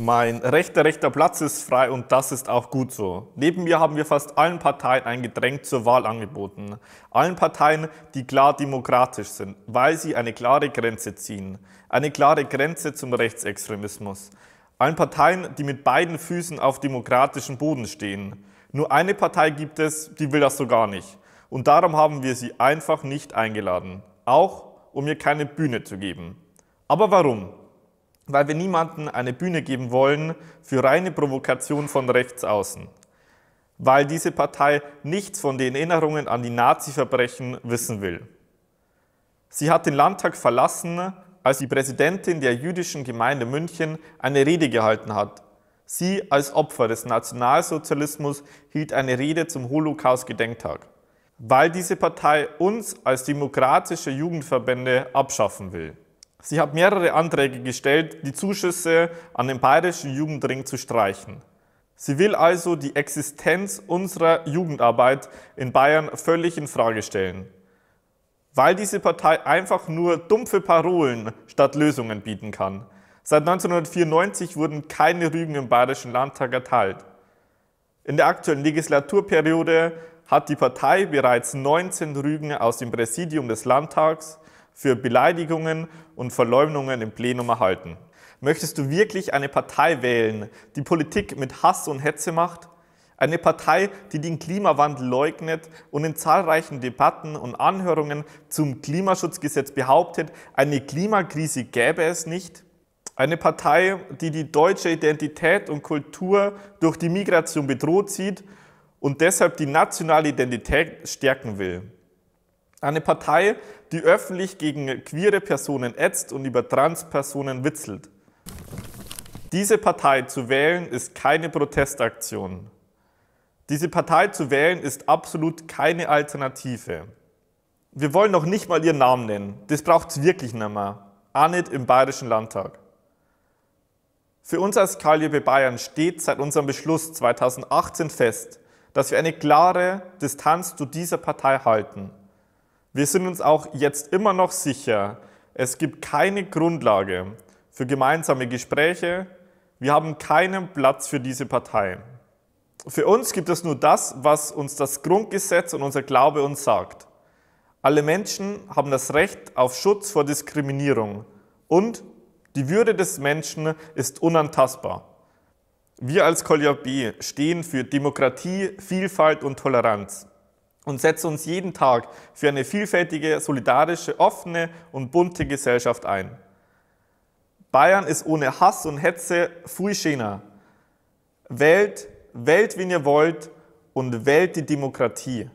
Mein rechter, rechter Platz ist frei und das ist auch gut so. Neben mir haben wir fast allen Parteien ein Getränk zur Wahl angeboten. Allen Parteien, die klar demokratisch sind, weil sie eine klare Grenze ziehen. Eine klare Grenze zum Rechtsextremismus. Allen Parteien, die mit beiden Füßen auf demokratischem Boden stehen. Nur eine Partei gibt es, die will das so gar nicht. Und darum haben wir sie einfach nicht eingeladen. Auch um ihr keine Bühne zu geben. Aber warum? weil wir niemanden eine Bühne geben wollen für reine Provokation von rechts außen, weil diese Partei nichts von den Erinnerungen an die Nazi-Verbrechen wissen will. Sie hat den Landtag verlassen, als die Präsidentin der jüdischen Gemeinde München eine Rede gehalten hat. Sie als Opfer des Nationalsozialismus hielt eine Rede zum Holocaust-Gedenktag, weil diese Partei uns als demokratische Jugendverbände abschaffen will. Sie hat mehrere Anträge gestellt, die Zuschüsse an den Bayerischen Jugendring zu streichen. Sie will also die Existenz unserer Jugendarbeit in Bayern völlig in Frage stellen, weil diese Partei einfach nur dumpfe Parolen statt Lösungen bieten kann. Seit 1994 wurden keine Rügen im Bayerischen Landtag erteilt. In der aktuellen Legislaturperiode hat die Partei bereits 19 Rügen aus dem Präsidium des Landtags, für Beleidigungen und Verleumdungen im Plenum erhalten. Möchtest du wirklich eine Partei wählen, die Politik mit Hass und Hetze macht? Eine Partei, die den Klimawandel leugnet und in zahlreichen Debatten und Anhörungen zum Klimaschutzgesetz behauptet, eine Klimakrise gäbe es nicht? Eine Partei, die die deutsche Identität und Kultur durch die Migration bedroht sieht und deshalb die nationale Identität stärken will. Eine Partei, die öffentlich gegen queere Personen ätzt und über Transpersonen witzelt. Diese Partei zu wählen ist keine Protestaktion. Diese Partei zu wählen ist absolut keine Alternative. Wir wollen noch nicht mal ihren Namen nennen. Das braucht es wirklich nicht mehr. Anit im Bayerischen Landtag. Für uns als KLJB Bayern steht seit unserem Beschluss 2018 fest, dass wir eine klare Distanz zu dieser Partei halten. Wir sind uns auch jetzt immer noch sicher, es gibt keine Grundlage für gemeinsame Gespräche, wir haben keinen Platz für diese Partei. Für uns gibt es nur das, was uns das Grundgesetz und unser Glaube uns sagt. Alle Menschen haben das Recht auf Schutz vor Diskriminierung und die Würde des Menschen ist unantastbar. Wir als Kolja B stehen für Demokratie, Vielfalt und Toleranz und setze uns jeden Tag für eine vielfältige, solidarische, offene und bunte Gesellschaft ein. Bayern ist ohne Hass und Hetze Fui China. Wählt, wählt, wen ihr wollt und wählt die Demokratie.